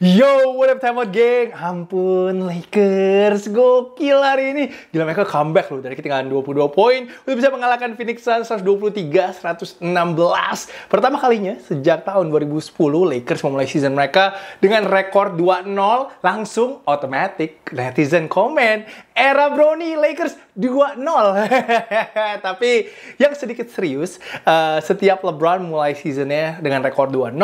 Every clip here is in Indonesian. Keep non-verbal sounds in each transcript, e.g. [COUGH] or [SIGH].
Yo, what up Temot Gang? Ampun, Lakers gokil hari ini. Gila mereka comeback loh dari ketinggalan 22 poin udah bisa mengalahkan Phoenix Suns 123-116. Pertama kalinya sejak tahun 2010 Lakers memulai season mereka dengan rekor 2-0 langsung automatic netizen komen era Brownie Lakers 2-0. [LAUGHS] Tapi yang sedikit serius, uh, setiap LeBron mulai seasonnya dengan rekor 2-0,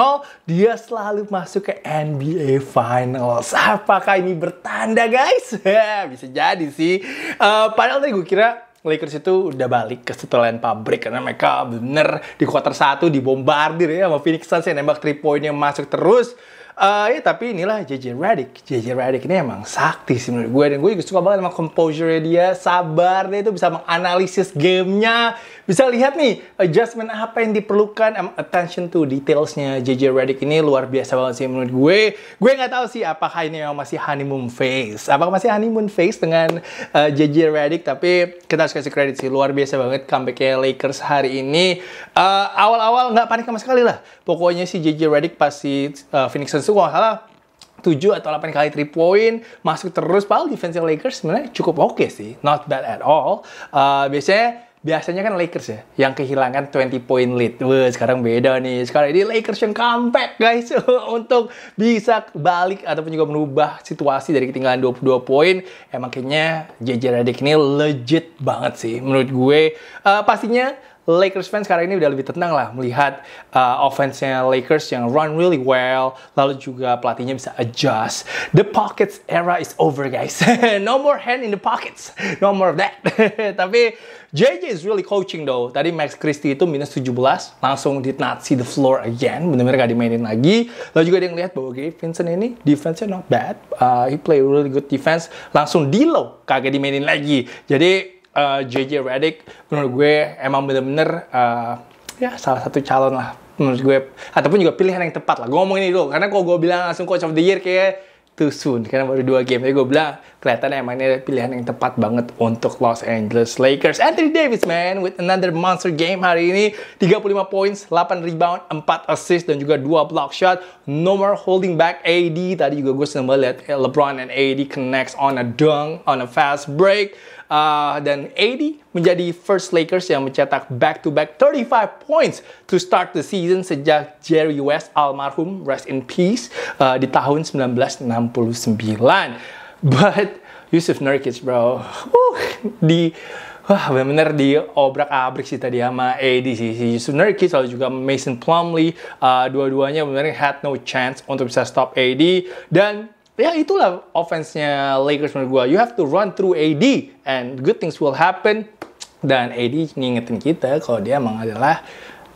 dia selalu masuk ke NBA Finals. Apakah ini bertanda guys? [LAUGHS] Bisa jadi sih. Uh, padahal tadi gue kira Lakers itu udah balik ke setelan pabrik karena mereka bener di quarter 1 dibombardir ya sama Phoenix Suns yang nembak 3 poinnya masuk terus. Uh, ya tapi inilah JJ Redick. JJ Redick ini emang sakti sih menurut gue dan gue juga suka banget sama composure dia, sabar dia itu bisa menganalisis gamenya, bisa lihat nih adjustment apa yang diperlukan, um, attention to detailsnya JJ Redick ini luar biasa banget sih menurut gue. Gue nggak tahu sih apakah ini yang masih honeymoon phase, apakah masih honeymoon phase dengan uh, eh, JJ Redick tapi kita harus kasih kredit sih luar biasa banget comebacknya Lakers hari ini. Uh, awal-awal nggak panik sama sekali lah. Pokoknya sih JJ Redick pasti uh, Phoenix masuk kalau salah 7 atau delapan kali 3 point masuk terus padahal defense Lakers sebenarnya cukup oke okay sih not bad at all uh, biasanya biasanya kan Lakers ya yang kehilangan 20 point lead. Wah, sekarang beda nih. Sekarang ini Lakers yang comeback guys [LAUGHS] untuk bisa balik ataupun juga merubah situasi dari ketinggalan 22 poin. Emang kayaknya JJ Redick ini legit banget sih menurut gue. Uh, pastinya Lakers fans sekarang ini udah lebih tenang lah melihat uh, offense-nya Lakers yang run really well, lalu juga pelatihnya bisa adjust. The pockets era is over guys. [LAUGHS] no more hand in the pockets. No more of that. [LAUGHS] Tapi JJ is really coaching though. Tadi Max Christie itu minus 17, langsung did not see the floor again. bener benar gak dimainin lagi. Lalu juga dia ngeliat bahwa Gabe Vincent ini defense-nya not bad. Uh, he play really good defense. Langsung di low, kagak dimainin lagi. Jadi JJ eh, Redick menurut gue emang bener-bener uh, ya salah satu calon lah menurut gue ataupun juga pilihan yang tepat lah gue ngomong ini dulu karena kalau gue bilang langsung coach of the year kayak too soon karena baru dua game jadi gue bilang kelihatan emang ini pilihan yang tepat banget untuk Los Angeles Lakers Anthony Davis man with another monster game hari ini 35 points 8 rebound 4 assist dan juga 2 block shot no more holding back AD tadi juga gue seneng banget eh, LeBron and AD connects on a dunk on a fast break Uh, dan AD menjadi first Lakers yang mencetak back-to-back 35 points to start the season sejak Jerry West almarhum rest in peace uh, di tahun 1969. But Yusuf Nurkic bro, uh, di Wah benar bener obrak abrik sih tadi sama AD sih si Yusuf Nurkic lalu juga Mason Plumlee uh, dua-duanya benar-benar had no chance untuk bisa stop AD dan ya itulah offense-nya Lakers menurut gue. You have to run through AD and good things will happen. Dan AD ngingetin kita kalau dia emang adalah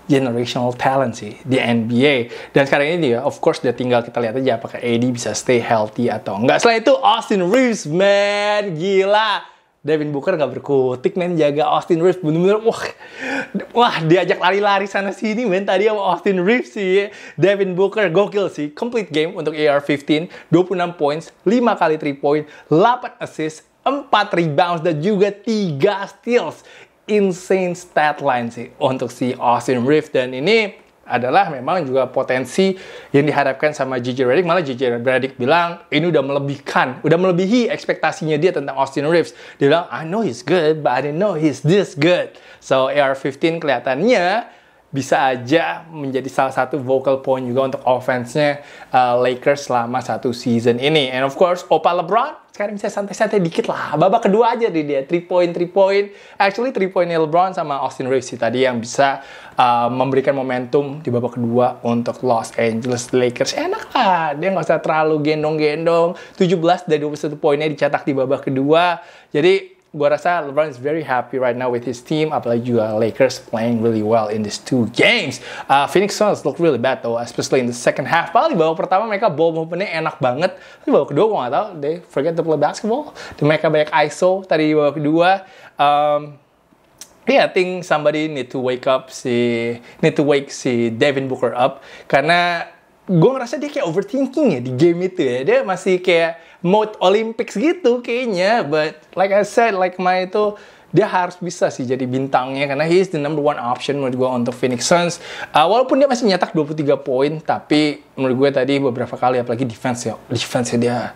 generational talent sih di NBA. Dan sekarang ini dia, of course, dia tinggal kita lihat aja apakah AD bisa stay healthy atau enggak. Selain itu, Austin Reeves, man, gila. Devin Booker gak berkutik men jaga Austin Reeves bener-bener wah wah diajak lari-lari sana sini men tadi sama Austin Reeves sih Devin Booker gokil sih complete game untuk AR15 26 points 5 kali 3 point 8 assist 4 rebounds dan juga 3 steals insane stat line sih untuk si Austin Reeves dan ini adalah memang juga potensi yang diharapkan sama JJ Redick malah JJ Redick bilang ini udah melebihkan udah melebihi ekspektasinya dia tentang Austin Reeves dia bilang I know he's good but I didn't know he's this good so AR-15 kelihatannya bisa aja menjadi salah satu vocal point juga untuk offense-nya uh, Lakers selama satu season ini. And of course, Opa LeBron sekarang bisa santai-santai dikit lah. Babak kedua aja deh dia, 3 point, 3 point. Actually, 3 point LeBron sama Austin Reeves tadi yang bisa uh, memberikan momentum di babak kedua untuk Los Angeles Lakers. Enak lah, dia nggak usah terlalu gendong-gendong. 17 dari 21 poinnya dicetak di babak kedua. Jadi, gue rasa LeBron is very happy right now with his team apalagi juga Lakers playing really well in these two games uh, Phoenix Suns look really bad though especially in the second half paling babak pertama mereka ball movementnya enak banget tapi babak kedua gue gak tau they forget to play basketball Dan mereka banyak ISO tadi di babak kedua um, Yeah, I think somebody need to wake up si need to wake si Devin Booker up karena gue ngerasa dia kayak overthinking ya di game itu ya dia masih kayak mode Olympics gitu kayaknya. But like I said, like my itu dia harus bisa sih jadi bintangnya karena he is the number one option menurut gue untuk Phoenix Suns. Uh, walaupun dia masih nyetak 23 poin, tapi menurut gue tadi beberapa kali apalagi defense ya, defense dia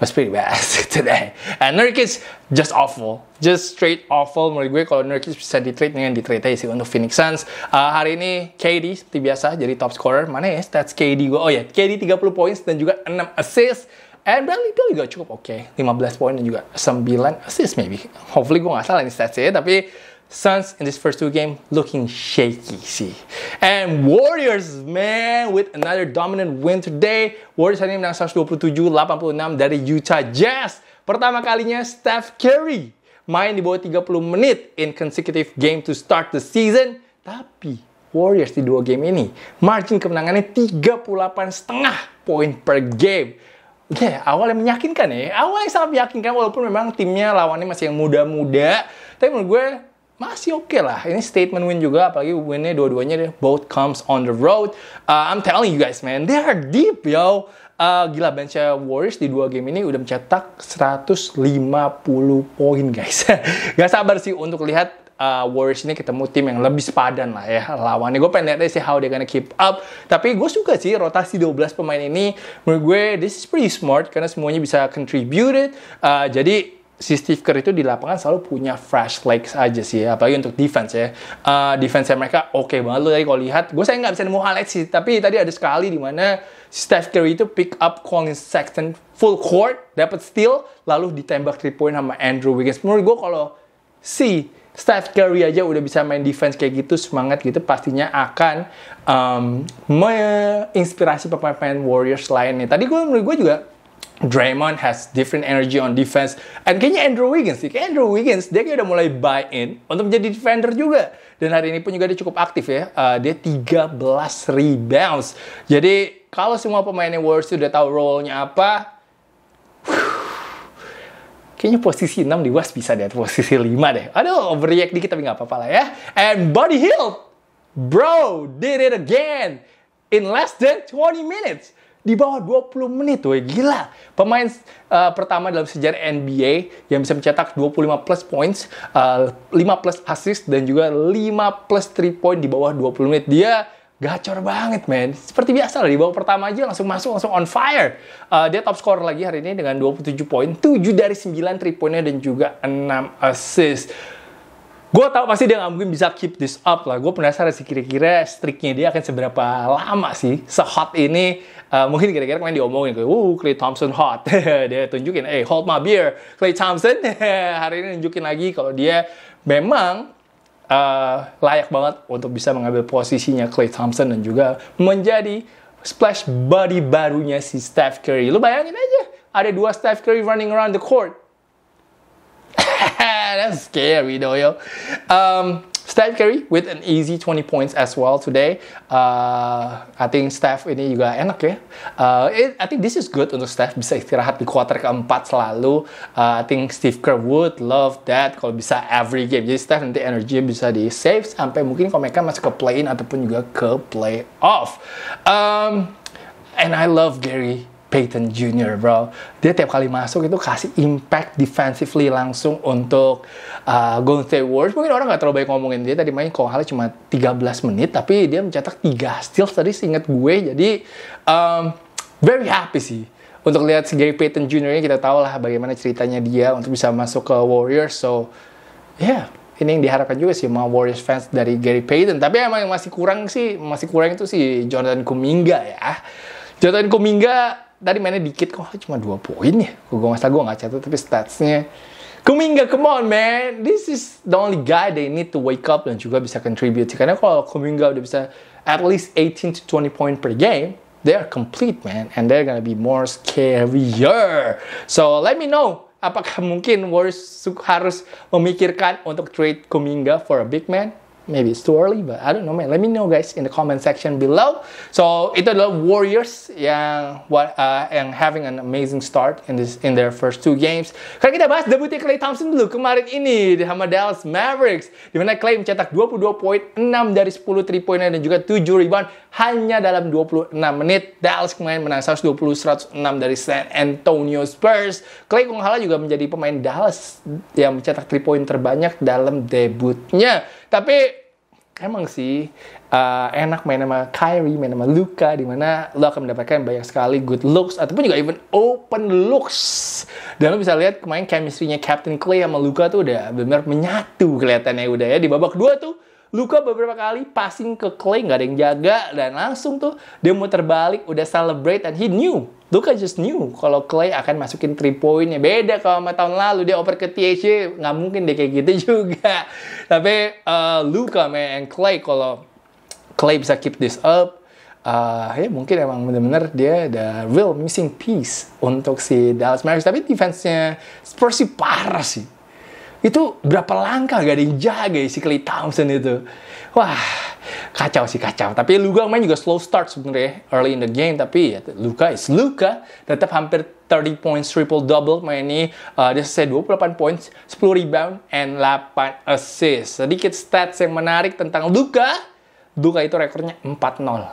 was pretty bad [LAUGHS] today. And Nurkic just awful, just straight awful menurut gue kalau Nurkic bisa di trade dengan di trade sih untuk Phoenix Suns. Uh, hari ini KD seperti biasa jadi top scorer. Mana ya stats KD gue? Oh ya, yeah. KD 30 poin dan juga 6 assist And Bradley Beal juga cukup oke. Okay. 15 poin dan juga 9 assist maybe. Hopefully gue gak salah nih ya. Tapi Suns in this first two game looking shaky, sih. And Warriors, man, with another dominant win today. Warriors hari ini menang 127-86 dari Utah Jazz. Pertama kalinya Steph Curry main di bawah 30 menit in consecutive game to start the season. Tapi Warriors di dua game ini margin kemenangannya 38 setengah poin per game. Oke, yeah, awal meyakinkan ya. Awalnya sangat meyakinkan walaupun memang timnya lawannya masih yang muda-muda. Tapi menurut gue masih oke okay lah. Ini statement win juga, apalagi winnya dua-duanya deh. Both comes on the road. Uh, I'm telling you guys, man, they are deep, yo. Uh, gila, bench Warriors di dua game ini udah mencetak 150 poin, guys. [LAUGHS] Gak sabar sih untuk lihat uh, Warriors ini ketemu tim yang lebih sepadan lah ya lawannya. Gue pengen lihat sih how they gonna keep up. Tapi gue suka sih rotasi 12 pemain ini. Menurut gue this is pretty smart karena semuanya bisa contributed. Uh, jadi si Steve Kerr itu di lapangan selalu punya fresh legs aja sih ya. apalagi untuk defense ya uh, defense mereka oke okay banget loh. tadi kalau lihat gue saya nggak bisa nemu highlight sih tapi tadi ada sekali di mana Steph Curry itu pick up Colin Sexton full court dapat steal lalu ditembak three point sama Andrew Wiggins menurut gue kalau si Steph Curry aja udah bisa main defense kayak gitu semangat gitu pastinya akan um, menginspirasi pemain-pemain Warriors lainnya. Tadi gue menurut gue juga Draymond has different energy on defense. And kayaknya Andrew Wiggins sih. Kayaknya Andrew Wiggins, dia kayak udah mulai buy in untuk menjadi defender juga. Dan hari ini pun juga dia cukup aktif ya. Uh, dia 13 rebounds. Jadi kalau semua pemainnya Warriors udah tahu role-nya apa, kayaknya posisi 6 di WAS bisa deh, posisi 5 deh. Aduh, overreact dikit tapi nggak apa-apa lah ya. And Buddy Hill, bro, did it again in less than 20 minutes. Di bawah 20 menit, woi gila. Pemain uh, pertama dalam sejarah NBA yang bisa mencetak 25 plus points, uh, eh, 5 plus assist, dan juga 5 plus 3 point di bawah 20 menit. Dia gacor banget men. seperti biasa lah di bawah pertama aja langsung masuk langsung on fire uh, dia top scorer lagi hari ini dengan 27 poin 7 dari 9 3 poinnya dan juga 6 assist Gue tau pasti dia gak mungkin bisa keep this up lah. Gue penasaran sih kira-kira streaknya dia akan seberapa lama sih sehot ini. Uh, mungkin kira-kira kemarin diomongin kayak, uh Clay Thompson hot. [LAUGHS] dia tunjukin, eh hey, hold my beer, Clay Thompson. [LAUGHS] Hari ini nunjukin lagi kalau dia memang uh, layak banget untuk bisa mengambil posisinya Clay Thompson dan juga menjadi splash body barunya si Steph Curry. Lu bayangin aja, ada dua Steph Curry running around the court. [LAUGHS] That's scary though, yo. Um, Steph Curry with an easy 20 points as well today. Uh, I think Steph ini juga enak ya. Uh, it, I think this is good untuk Steph bisa istirahat di kuarter keempat selalu. Uh, I think Steve Kerr would love that kalau bisa every game. Jadi Steph nanti energi bisa di save sampai mungkin kalau mereka masuk ke play-in ataupun juga ke play-off. Um, and I love Gary Peyton Jr. bro. Dia tiap kali masuk itu kasih impact defensively langsung untuk uh, Golden State Warriors. Mungkin orang nggak terlalu baik ngomongin dia tadi main kalau cuma 13 menit tapi dia mencetak 3 steals tadi seingat gue. Jadi um, very happy sih untuk lihat si Gary Payton Jr. ini kita tahu lah bagaimana ceritanya dia untuk bisa masuk ke Warriors. So, yeah, ini yang diharapkan juga sih sama Warriors fans dari Gary Payton. Tapi emang yang masih kurang sih, masih kurang itu si Jonathan Kuminga ya. Jonathan Kuminga tadi mainnya dikit kok cuma dua poin ya gue nggak gue nggak catat tapi statsnya Kuminga come on man this is the only guy they need to wake up dan juga bisa contribute karena kalau Kuminga udah bisa at least 18 to 20 point per game they are complete man and they're gonna be more scarier so let me know apakah mungkin Warriors harus memikirkan untuk trade Kuminga for a big man maybe it's too early, but I don't know, man. Let me know, guys, in the comment section below. So itu adalah Warriors yang what uh, yang having an amazing start in this in their first two games. Karena kita bahas debutnya Clay Thompson dulu kemarin ini di sama Dallas Mavericks, di mana Clay mencetak 22 poin, 6 dari 10 three pointer dan juga 7 rebound hanya dalam 26 menit. Dallas kemarin menang 120-106 dari San Antonio Spurs. Clay Kunghala juga menjadi pemain Dallas yang mencetak three point terbanyak dalam debutnya. Tapi emang sih uh, enak main sama Kyrie, main sama Luka, di mana lo akan mendapatkan banyak sekali good looks ataupun juga even open looks. Dan lo bisa lihat kemarin chemistry-nya Captain Clay sama Luka tuh udah benar menyatu kelihatannya udah ya di babak kedua tuh luka beberapa kali, passing ke Clay nggak ada yang jaga dan langsung tuh dia mau terbalik udah celebrate and he knew. Luka just knew kalau Clay akan masukin three pointnya. Beda kalau sama tahun lalu dia over ke THC nggak mungkin deh kayak gitu [LAUGHS] juga. Tapi uh, Luka man and Clay kalau Clay bisa keep this up, uh, ya mungkin emang bener-bener dia ada real missing piece untuk si Dallas Mavericks. Tapi defense-nya Spurs sih parah sih itu berapa langkah gak ada yang jaga ya si Clay Thompson itu wah kacau sih kacau tapi Luka main juga slow start sebenarnya ya, early in the game tapi ya, Luka is Luka tetap hampir 30 points triple double main ini uh, dia selesai 28 points 10 rebound and 8 assist sedikit stats yang menarik tentang Luka Luka itu rekornya 4-0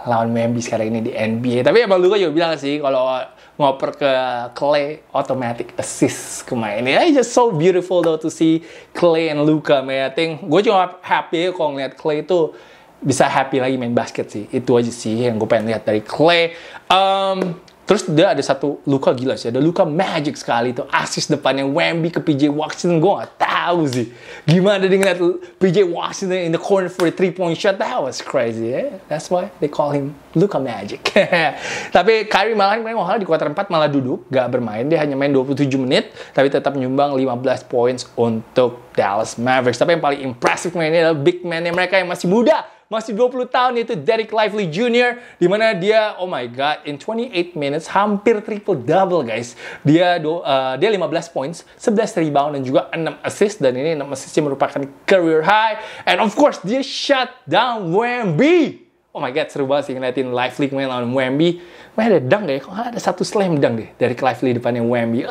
lawan Memphis sekarang ini di NBA. Tapi emang Luka juga bilang sih kalau ngoper ke Clay automatic assist kemarin. Ini aja so beautiful though to see Clay and Luka I think Gue cuma happy ya kalau ngeliat Clay itu bisa happy lagi main basket sih. Itu aja sih yang gue pengen lihat dari Clay. Um, Terus dia ada satu luka gila sih, ada luka magic sekali tuh. Asis depannya Wemby ke PJ Washington, gue gak tahu sih. Gimana dia ngeliat PJ Washington in the corner for a three point shot, that was crazy ya. Yeah? That's why they call him Luka Magic. [LAUGHS] tapi Kyrie malah main di kuarter 4 malah duduk, gak bermain. Dia hanya main 27 menit, tapi tetap nyumbang 15 points untuk Dallas Mavericks. Tapi yang paling impresif mainnya adalah big man-nya mereka yang masih muda, masih 20 tahun yaitu Derek Lively Jr. di mana dia, oh my god, in 28 minutes hampir triple double guys. Dia do, uh, dia 15 points, 11 rebound dan juga 6 assist dan ini 6 assist merupakan career high. And of course dia shut down Wemby. Oh my god, seru banget sih ngeliatin Lively main lawan Wemby. Wah ada dunk deh, ya? kok ada satu slam dunk deh dari Lively depannya Wemby.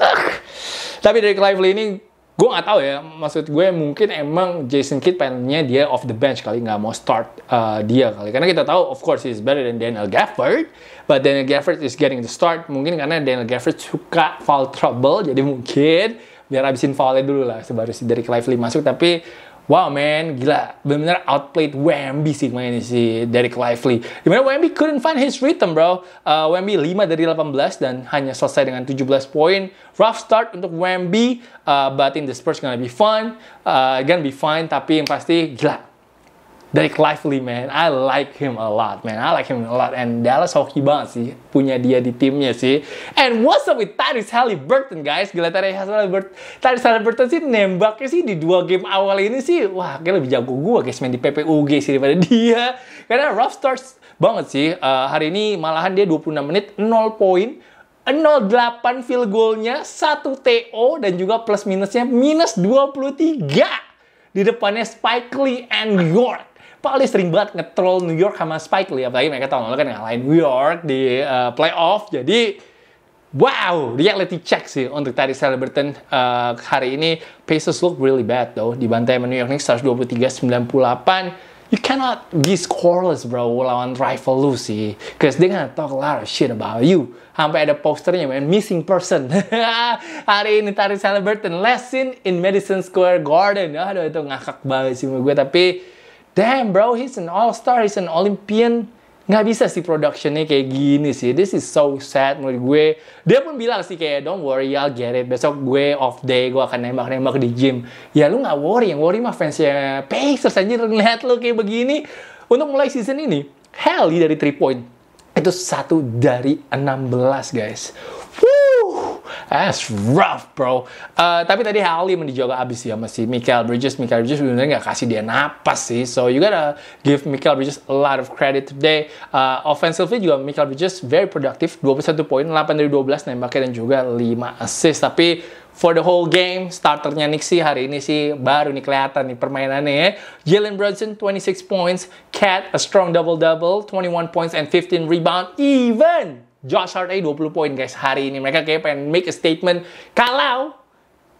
Tapi Derek Lively ini gue nggak tahu ya maksud gue mungkin emang Jason Kidd pengennya dia off the bench kali nggak mau start uh, dia kali karena kita tahu of course he's better than Daniel Gafford but Daniel Gafford is getting the start mungkin karena Daniel Gafford suka foul trouble jadi mungkin biar abisin foulnya dulu lah sebaru si dari Lively masuk tapi wow man, gila, benar-benar outplayed Wemby sih mainnya si Derek Lively. Dimana Wemby couldn't find his rhythm bro. Uh, Wemby 5 dari 18 dan hanya selesai dengan 17 poin. Rough start untuk Wemby, uh, but in the Spurs gonna be fun, uh, gonna be fine, tapi yang pasti gila, Derek Lively man, I like him a lot man, I like him a lot and Dallas hoki banget sih punya dia di timnya sih. And what's up with Tyrese Halliburton guys? Gila Tyrese Halliburton, Tyrese Halliburton sih nembaknya sih di dua game awal ini sih, wah kayak lebih jago gue guys main di PPUG sih daripada [LAUGHS] dia. Karena rough starts banget sih, uh, hari ini malahan dia 26 menit 0 poin 0,8 field goalnya, 1 TO, dan juga plus minusnya minus 23. Di depannya Spike Lee and York paling sering banget ngetrol New York sama Spike Lee apalagi mereka tahun lalu kan ngalahin New York di uh, playoff jadi Wow, reality check sih untuk tadi Celebrating uh, hari ini. Pacers look really bad though. Di sama New York Knicks 123-98. You cannot be scoreless bro lawan rival lu sih. Cause they gonna talk a lot of shit about you. Sampai ada posternya man, missing person. [LAUGHS] hari ini Tari Celebrating lesson in Madison Square Garden. Aduh itu ngakak banget sih gue tapi damn bro, he's an all-star, he's an Olympian. Nggak bisa sih productionnya kayak gini sih. This is so sad menurut gue. Dia pun bilang sih kayak, don't worry, I'll get it. Besok gue off day, gue akan nembak-nembak di gym. Ya lu nggak worry, yang worry mah fansnya Pacers anjir ngeliat lu kayak begini. Untuk mulai season ini, Heli dari 3 point itu satu dari 16 guys. Woo! That's rough, bro. Uh, tapi tadi Halim dijaga abis ya masih Michael Bridges. Michael Bridges sebenarnya nggak kasih dia napas sih. So you gotta give Michael Bridges a lot of credit today. Uh, offensively juga Michael Bridges very productive. 21 poin, 8 dari 12 nembaknya dan juga 5 assist. Tapi for the whole game. Starternya Nixie hari ini sih baru nih kelihatan nih permainannya ya. Jalen Brunson 26 points, Cat a strong double-double, 21 points and 15 rebound even Josh Hart aja 20 poin guys hari ini. Mereka kayak pengen make a statement kalau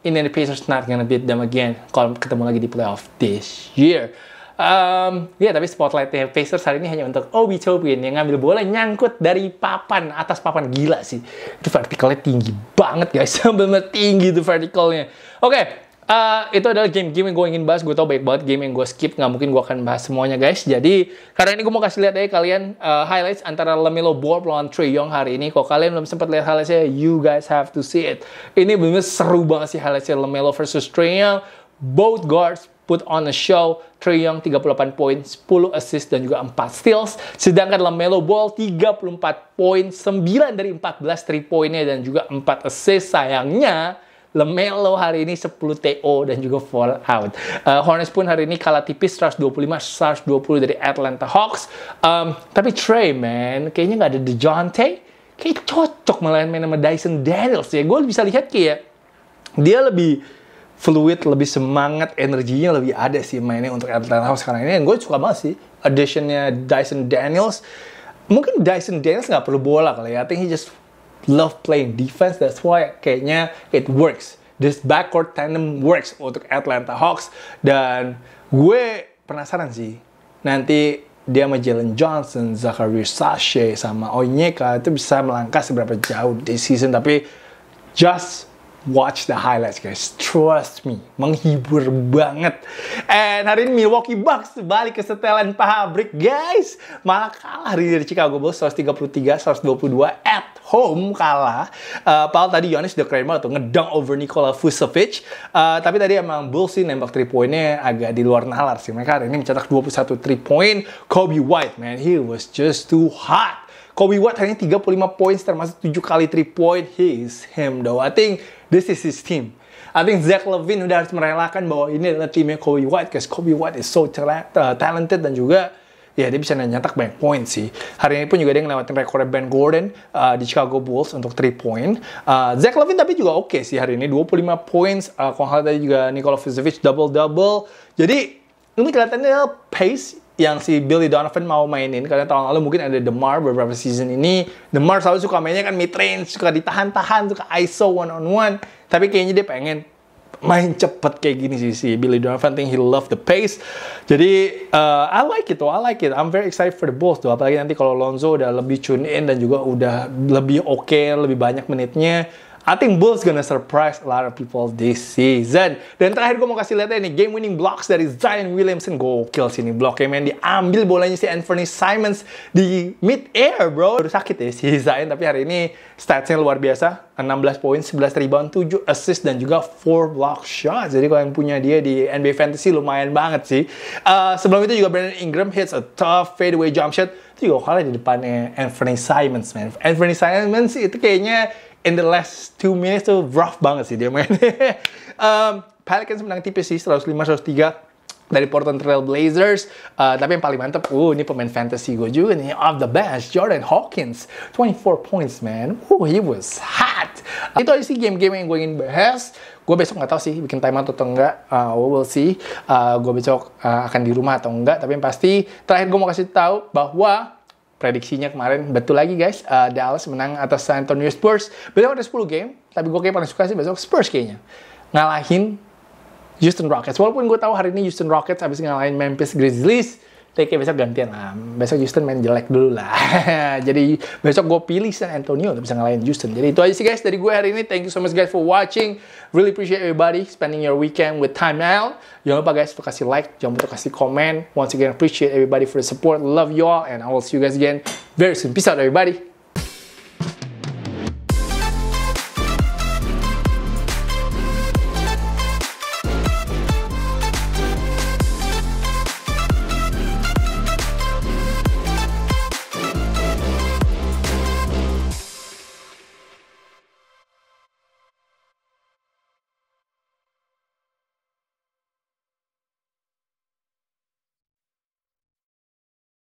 ini Indiana Pacers not gonna beat them again kalau ketemu lagi di playoff this year. Um, ya yeah, tapi spotlightnya Pacers hari ini hanya untuk Obi chopin yang ngambil bola nyangkut dari papan atas papan gila sih itu vertikalnya tinggi banget guys [LAUGHS] benar tinggi itu vertikalnya oke okay, Uh, itu adalah game-game yang gue ingin bahas. Gue tau baik banget game yang gue skip. Nggak mungkin gue akan bahas semuanya, guys. Jadi, karena ini gue mau kasih lihat aja kalian uh, highlights antara Lamelo Ball lawan Trey Young hari ini. Kalau kalian belum sempat lihat highlightsnya, you guys have to see it. Ini bener-bener seru banget sih highlightsnya Lamelo versus Trey Young. Both guards put on a show. Trey Young 38 poin, 10 assist dan juga 4 steals. Sedangkan LaMelo Ball 34 poin, 9 dari 14 3 poinnya dan juga 4 assist. Sayangnya Lemelo hari ini 10 TO dan juga fallout. Uh, Hornets pun hari ini kalah tipis 125-120 dari Atlanta Hawks. Um, tapi Trey, man, kayaknya nggak ada DeJounte. Kayak cocok malah main sama Dyson Daniels ya. Gue bisa lihat kayak dia lebih fluid, lebih semangat, energinya lebih ada sih mainnya untuk Atlanta Hawks sekarang ini. Dan gue suka banget sih additionnya Dyson Daniels. Mungkin Dyson Daniels nggak perlu bola kali ya. I think he just love playing defense. That's why kayaknya it works. This backcourt tandem works untuk Atlanta Hawks. Dan gue penasaran sih nanti dia sama Jalen Johnson, Zachary Sashe, sama Onyeka itu bisa melangkah seberapa jauh di season. Tapi just watch the highlights guys. Trust me, menghibur banget. And hari ini Milwaukee Bucks balik ke setelan pabrik guys. Malah kalah hari dari Chicago Bulls 133 122 at home kalah. Uh, Paul tadi Yonis the banget tuh ngedang over Nikola Vucevic. Uh, tapi tadi emang Bulls sih nembak 3 poinnya agak di luar nalar sih. Mereka hari ini mencetak 21 3 point. Kobe White man, he was just too hot. Kobe White hanya 35 points termasuk 7 kali 3 point. He is him though. I think This is his team. I think Zach Levine udah harus merelakan bahwa ini adalah timnya Kobe White, karena Kobe White is so talented dan juga ya dia bisa nyetak banyak poin sih. Hari ini pun juga dia ngelewatin rekor Ben Gordon uh, di Chicago Bulls untuk 3 point. Uh, Zach Levine tapi juga oke okay sih hari ini 25 points. Uh, kalau tadi juga Nikola Vucevic double double. Jadi ini kelihatannya pace yang si Billy Donovan mau mainin karena tahun lalu mungkin ada the Demar beberapa season ini the Demar selalu suka mainnya kan mid range suka ditahan-tahan suka ISO one on one tapi kayaknya dia pengen main cepet kayak gini sih si Billy Donovan think he love the pace jadi uh, I like it though, I like it I'm very excited for the Bulls tuh apalagi nanti kalau Lonzo udah lebih tune in dan juga udah lebih oke okay, lebih banyak menitnya I think Bulls gonna surprise a lot of people this season. Dan terakhir gue mau kasih lihat ini game winning blocks dari Zion Williamson. Gokil sini blocknya main diambil bolanya si Anthony Simons di mid air bro. Udah sakit ya si Zion tapi hari ini statsnya luar biasa. 16 poin, 11 rebound, 7 assist dan juga 4 block shots. Jadi kalau yang punya dia di NBA Fantasy lumayan banget sih. Uh, sebelum itu juga Brandon Ingram hits a tough fadeaway jump shot. Itu juga kalah di depannya Anthony Simons man. Anthony Simons itu kayaknya in the last two minutes tuh rough banget sih dia main. [LAUGHS] um, Pelicans menang tipis sih 105-103 dari Portland Trail Blazers. Uh, tapi yang paling mantep, uh, ini pemain fantasy gue juga nih, off the bench, Jordan Hawkins, 24 points man, uh, he was hot. Uh, itu aja sih game-game yang gue ingin bahas. Gue besok gak tahu sih bikin time out atau enggak, uh, we will see. Uh, gue besok uh, akan di rumah atau enggak, tapi yang pasti terakhir gue mau kasih tahu bahwa prediksinya kemarin betul lagi guys uh, eh, Dallas menang atas San Antonio Spurs beliau ada 10 game tapi gue kayak paling suka sih besok Spurs kayaknya ngalahin Houston Rockets walaupun gue tahu hari ini Houston Rockets habis ngalahin Memphis Grizzlies tapi kayak besok gantian lah. Besok Justin main jelek dulu lah. [LAUGHS] Jadi besok gue pilih San Antonio untuk bisa ngalahin Justin. Jadi itu aja sih guys dari gue hari ini. Thank you so much guys for watching. Really appreciate everybody spending your weekend with time out. Jangan lupa guys untuk kasih like, jangan lupa kasih komen. Once again appreciate everybody for the support. Love you all and I will see you guys again very soon. Peace out everybody.